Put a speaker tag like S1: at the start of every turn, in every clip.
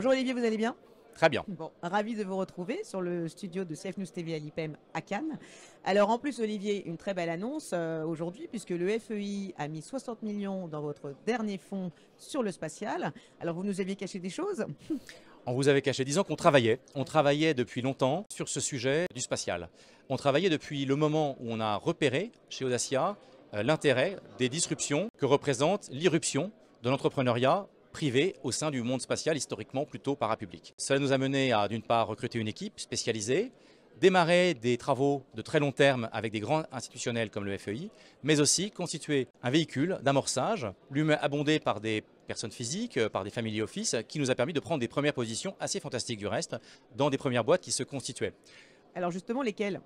S1: Bonjour Olivier, vous allez bien Très bien. ravi de vous retrouver sur le studio de CF TV à l'IPEM à Cannes. Alors en plus Olivier, une très belle annonce euh, aujourd'hui puisque le FEI a mis 60 millions dans votre dernier fonds sur le spatial. Alors vous nous aviez caché des choses
S2: On vous avait caché, disons qu'on travaillait. On travaillait depuis longtemps sur ce sujet du spatial. On travaillait depuis le moment où on a repéré chez Audacia euh, l'intérêt des disruptions que représente l'irruption de l'entrepreneuriat privé au sein du monde spatial, historiquement plutôt parapublic. Cela nous a mené à, d'une part, recruter une équipe spécialisée, démarrer des travaux de très long terme avec des grands institutionnels comme le FEI, mais aussi constituer un véhicule d'amorçage, lui-même abondé par des personnes physiques, euh, par des family office, qui nous a permis de prendre des premières positions assez fantastiques du reste, dans des premières boîtes qui se constituaient.
S1: Alors justement, lesquelles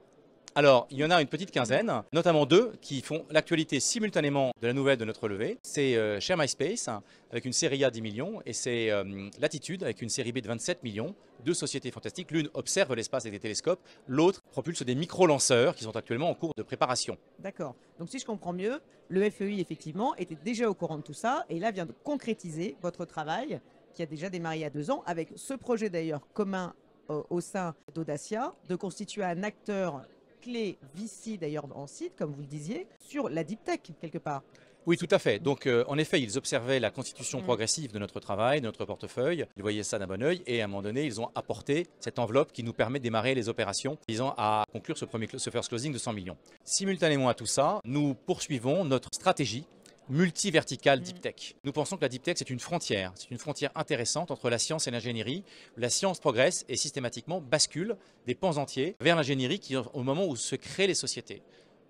S2: alors, il y en a une petite quinzaine, notamment deux qui font l'actualité simultanément de la nouvelle de notre levée. C'est euh, ShareMySpace avec une série A 10 millions et c'est euh, Latitude avec une série B de 27 millions. Deux sociétés fantastiques. L'une observe l'espace avec des télescopes, l'autre propulse des micro-lanceurs qui sont actuellement en cours de préparation.
S1: D'accord. Donc, si je comprends mieux, le FEI, effectivement, était déjà au courant de tout ça et là vient de concrétiser votre travail qui a déjà démarré il y a deux ans, avec ce projet d'ailleurs commun euh, au sein d'Audacia, de constituer un acteur clé VC d'ailleurs en site, comme vous le disiez, sur la deep tech quelque part.
S2: Oui, tout à fait. Donc, euh, en effet, ils observaient la constitution mm. progressive de notre travail, de notre portefeuille. Ils voyaient ça d'un bon oeil et à un moment donné, ils ont apporté cette enveloppe qui nous permet de démarrer les opérations visant à conclure ce, premier, ce first closing de 100 millions. Simultanément à tout ça, nous poursuivons notre stratégie multiverticale mm. deep tech. Nous pensons que la deep tech, c'est une frontière. C'est une frontière intéressante entre la science et l'ingénierie. La science progresse et systématiquement bascule des pans entiers vers l'ingénierie qui, au moment où se créent les sociétés.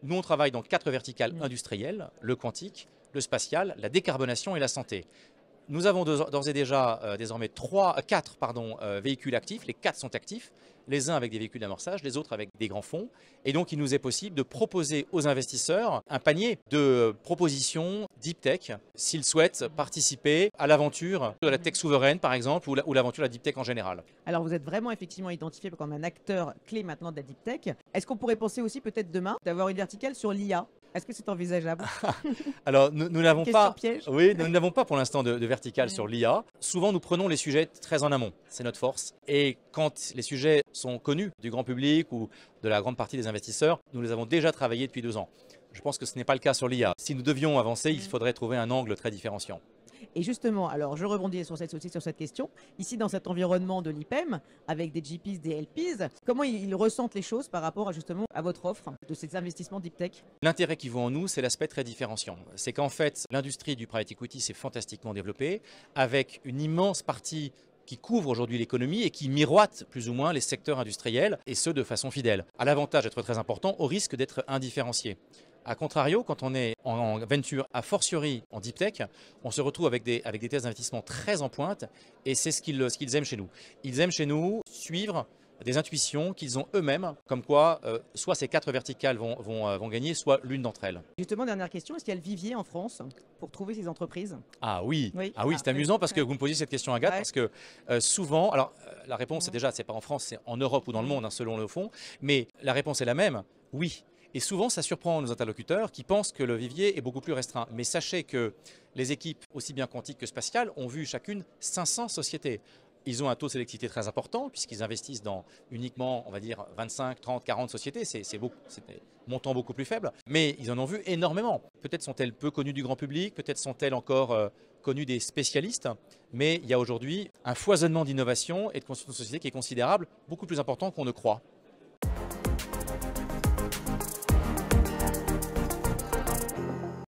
S2: Nous, on travaille dans quatre verticales mm. industrielles, le quantique, le spatial, la décarbonation et la santé. Nous avons d'ores et déjà euh, désormais trois, 4 euh, pardon, euh, véhicules actifs. Les quatre sont actifs, les uns avec des véhicules d'amorçage, les autres avec des grands fonds. Et donc, il nous est possible de proposer aux investisseurs un panier de propositions deep tech s'ils souhaitent participer à l'aventure de la tech souveraine, par exemple, ou l'aventure de la deep tech en général.
S1: Alors, vous êtes vraiment effectivement identifié comme un acteur clé maintenant de la deep tech. Est-ce qu'on pourrait penser aussi peut-être demain d'avoir une verticale sur l'IA est-ce que c'est envisageable
S2: Alors, nous, n'avons pas. Oui, nous n'avons pas pour l'instant de, vertical sur l'IA. Souvent, nous prenons les sujets très en amont. C'est notre force. Et quand les sujets sont connus du grand public ou de la grande partie des investisseurs, nous les avons déjà travaillés depuis deux ans. Je pense que ce n'est pas le cas sur l'IA. Si nous devions avancer, il faudrait trouver un angle très différenciant.
S1: Et justement, alors je rebondis sur cette, sur cette question. Ici, dans cet environnement de l'IPEM, avec des GPs, des LPs, comment ils ressentent les choses par rapport à, justement à votre offre de ces investissements deep tech
S2: L'intérêt qu'ils voient en nous, c'est l'aspect très différenciant. C'est qu'en fait, l'industrie du private equity s'est fantastiquement développée, avec une immense partie qui couvre aujourd'hui l'économie et qui miroite plus ou moins les secteurs industriels, et ce de façon fidèle. À l'avantage d'être très important, au risque d'être indifférencié. A contrario, quand on est en venture, a fortiori en deep tech, on se retrouve avec des, avec des thèses d'investissement très en pointe et c'est ce qu'ils ce qu'ils aiment chez nous. Ils aiment chez nous suivre des intuitions qu'ils ont eux-mêmes, comme quoi euh, soit ces quatre verticales vont, vont, euh, vont gagner, soit l'une d'entre elles.
S1: Justement, dernière question, est-ce qu'il y a le vivier en France pour trouver ces entreprises
S2: Ah oui, Ah, oui c'est ah, amusant parce que vous me posiez cette question, Agathe, ouais. parce que euh, souvent, alors la réponse, ouais. c'est déjà, c'est pas en France, c'est en Europe ou dans le monde, hein, selon le fond, mais la réponse est la même, oui. Et souvent, ça surprend nos interlocuteurs qui pensent que le vivier est beaucoup plus restreint. Mais sachez que les équipes, aussi bien quantiques que spatiales, ont vu chacune 500 sociétés. Ils ont un taux de sélectivité très important puisqu'ils investissent dans uniquement, on va dire, 25, 30, 40 sociétés. C'est des montant beaucoup plus faible. Mais ils en ont vu énormément. Peut-être sont-elles peu connues du grand public, peut-être sont-elles encore euh, connues des spécialistes. Mais il y a aujourd'hui un foisonnement d'innovation et de construction de sociétés qui est considérable, beaucoup plus important qu'on ne croit.